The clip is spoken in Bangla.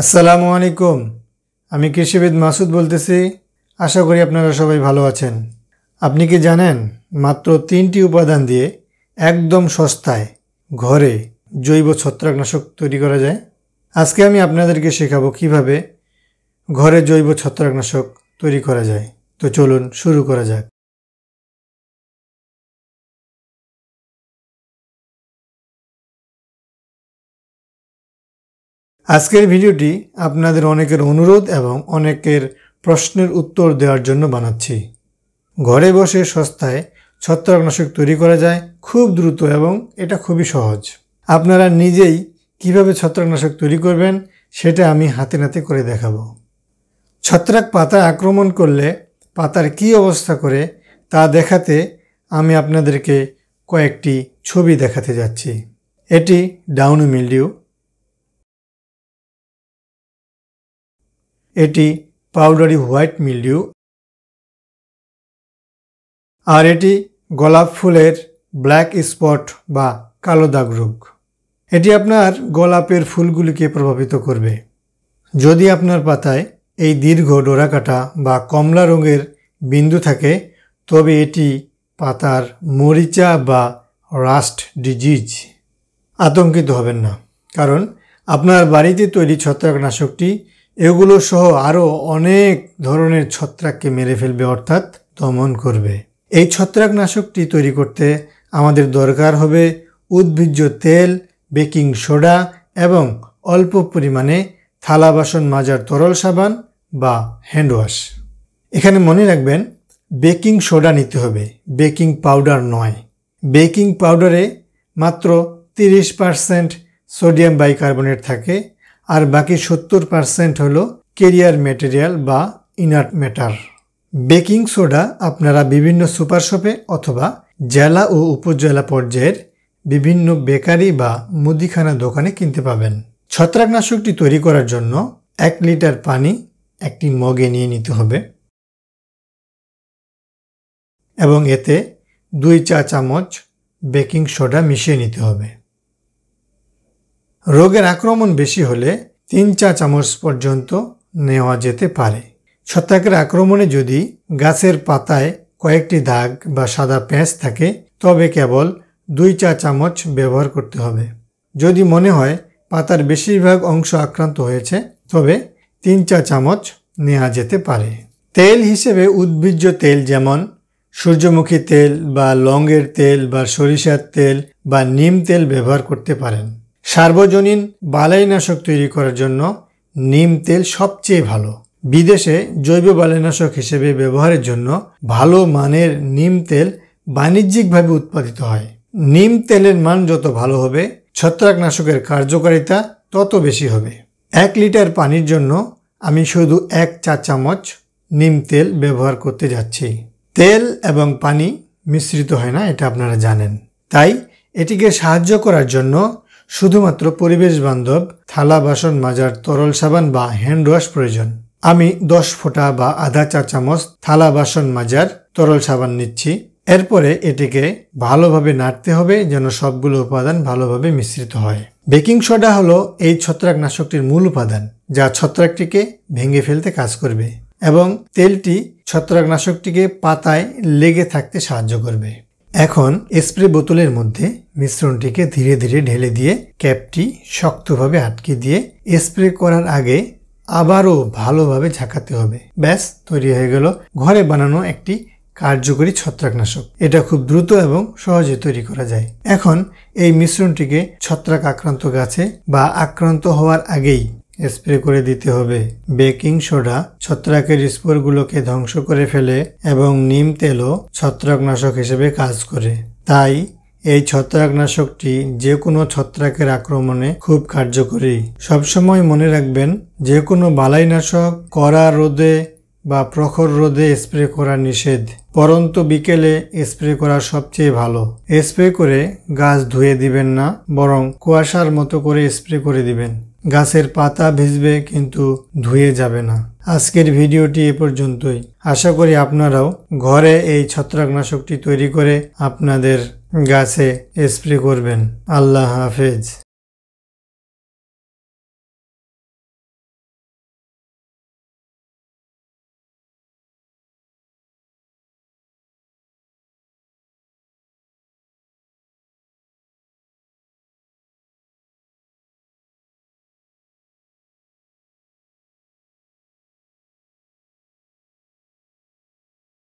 আসসালামু আলাইকুম আমি কৃষিবিদ মাসুদ বলতেছি আশা করি আপনারা সবাই ভালো আছেন আপনি কি জানেন মাত্র তিনটি উপাদান দিয়ে একদম সস্তায় ঘরে জৈব ছত্রাকনাশক তৈরি করা যায় আজকে আমি আপনাদেরকে শেখাবো কিভাবে ঘরে জৈব ছত্রাকনাশক তৈরি করা যায় তো চলুন শুরু করা যাক আজকের ভিডিওটি আপনাদের অনেকের অনুরোধ এবং অনেকের প্রশ্নের উত্তর দেওয়ার জন্য বানাচ্ছি ঘরে বসে সস্তায় ছত্রাকনাশক তৈরি করা যায় খুব দ্রুত এবং এটা খুবই সহজ আপনারা নিজেই কিভাবে ছত্রাকনাশক তৈরি করবেন সেটা আমি হাতে নাতে করে দেখাবো ছত্রাক পাতা আক্রমণ করলে পাতার কি অবস্থা করে তা দেখাতে আমি আপনাদেরকে কয়েকটি ছবি দেখাতে যাচ্ছি এটি ডাউন মিলডিউ এটি পাউডারি হোয়াইট মিলিউ আর এটি গোলাপ ফুলের ব্ল্যাক স্পট বা কালো দাগ রোগ এটি আপনার গোলাপের ফুলগুলিকে প্রভাবিত করবে যদি আপনার পাতায় এই দীর্ঘ ডোরাকাটা বা কমলা রঙের বিন্দু থাকে তবে এটি পাতার মরিচা বা রাস্ট ডিজিজ আতঙ্কিত হবেন না কারণ আপনার বাড়িতে তৈরি ছত্রাকনাশকটি এগুলো সহ আরও অনেক ধরনের ছত্রাককে মেরে ফেলবে অর্থাৎ দমন করবে এই ছত্রাকনাশকটি তৈরি করতে আমাদের দরকার হবে উদ্ভিজ্জ তেল বেকিং সোডা এবং অল্প পরিমাণে থালা বাসন মাজার তরল সাবান বা হ্যান্ডওয়াশ এখানে মনে রাখবেন বেকিং সোডা নিতে হবে বেকিং পাউডার নয় বেকিং পাউডারে মাত্র তিরিশ পারসেন্ট সোডিয়াম বাইকার্বনেট থাকে আর বাকি সত্তর পারসেন্ট হলো কেরিয়ার মেটেরিয়াল বা ইনার্ট ম্যাটার বেকিং সোডা আপনারা বিভিন্ন সুপার শপে অথবা জেলা ও উপজেলা পর্যায়ের বিভিন্ন বেকারি বা মুদিখানা দোকানে কিনতে পাবেন ছত্রাকনাশকটি তৈরি করার জন্য এক লিটার পানি একটি মগে নিয়ে নিতে হবে এবং এতে দুই চা চামচ বেকিং সোডা মিশিয়ে নিতে হবে রোগের আক্রমণ বেশি হলে তিন চা চামচ পর্যন্ত নেওয়া যেতে পারে ছত্রাকের আক্রমণে যদি গাছের পাতায় কয়েকটি দাগ বা সাদা প্যাঁচ থাকে তবে কেবল দুই চা চামচ ব্যবহার করতে হবে যদি মনে হয় পাতার বেশিরভাগ অংশ আক্রান্ত হয়েছে তবে তিন চা চামচ নেওয়া যেতে পারে তেল হিসেবে উদ্ভিজ্জ তেল যেমন সূর্যমুখী তেল বা লঙ্গের তেল বা সরিষার তেল বা নিম তেল ব্যবহার করতে পারেন সার্বজনীন বালাইনাশক তৈরি করার জন্য নিম তেল সবচেয়ে ভালো বিদেশে জৈব বালাইনাশক হিসেবে ব্যবহারের জন্য ভালো মানের নিম তেল বাণিজ্যিকভাবে উৎপাদিত হয় নিম তেলের মান যত ভালো হবে ছত্রাকনাশকের কার্যকারিতা তত বেশি হবে এক লিটার পানির জন্য আমি শুধু এক চা চামচ নিম তেল ব্যবহার করতে যাচ্ছি তেল এবং পানি মিশ্রিত হয় না এটা আপনারা জানেন তাই এটিকে সাহায্য করার জন্য শুধুমাত্র পরিবেশ বান্ধব থালা বাসন মাজার তরল সাবান বা হ্যান্ড ওয়াশ প্রয়োজন আমি দশ ফোঁটা বা আধা চা চামচ থালা বাসন মাজার তরল সাবান নিচ্ছি এরপরে এটিকে ভালোভাবে নাড়তে হবে যেন সবগুলো উপাদান ভালোভাবে মিশ্রিত হয় বেকিং সোডা হলো এই ছত্রাকনাশকটির মূল উপাদান যা ছত্রাকটিকে ভেঙে ফেলতে কাজ করবে এবং তেলটি ছত্রাকনাশকটিকে পাতায় লেগে থাকতে সাহায্য করবে এখন স্প্রে বোতলের মধ্যে মিশ্রণটিকে ধীরে ধীরে ঢেলে দিয়ে ক্যাপটি শক্তভাবে আটকে দিয়ে স্প্রে করার আগে আবারও ভালোভাবে ঝাঁকাতে হবে ব্যাস তৈরি হয়ে গেল ঘরে বানানো একটি কার্যকরী ছত্রাকনাশক এটা খুব দ্রুত এবং সহজে তৈরি করা যায় এখন এই মিশ্রণটিকে ছত্রাক আক্রান্ত গাছে বা আক্রান্ত হওয়ার আগেই স্প্রে করে দিতে হবে বেকিং সোডা ছত্রাকের স্পোরগুলোকে ধ্বংস করে ফেলে এবং নিম তেলও ছত্রাকনাশক হিসেবে কাজ করে তাই এই ছত্রাকনাশকটি যে কোনো ছত্রাকের আক্রমণে খুব কার্যকরী সবসময় মনে রাখবেন যে কোনো বালাইনাশক কড়া রোদে বা প্রখর রোদে স্প্রে করা নিষেধ পরন্ত বিকেলে স্প্রে করা সবচেয়ে ভালো স্প্রে করে গাছ ধুয়ে দিবেন না বরং কুয়াশার মতো করে স্প্রে করে দিবেন গাছের পাতা ভিজবে কিন্তু ধুয়ে যাবে না আজকের ভিডিওটি এ পর্যন্তই আশা করি আপনারাও ঘরে এই ছত্রাকনাশকটি তৈরি করে আপনাদের গাছে স্প্রে করবেন আল্লাহ হাফেজ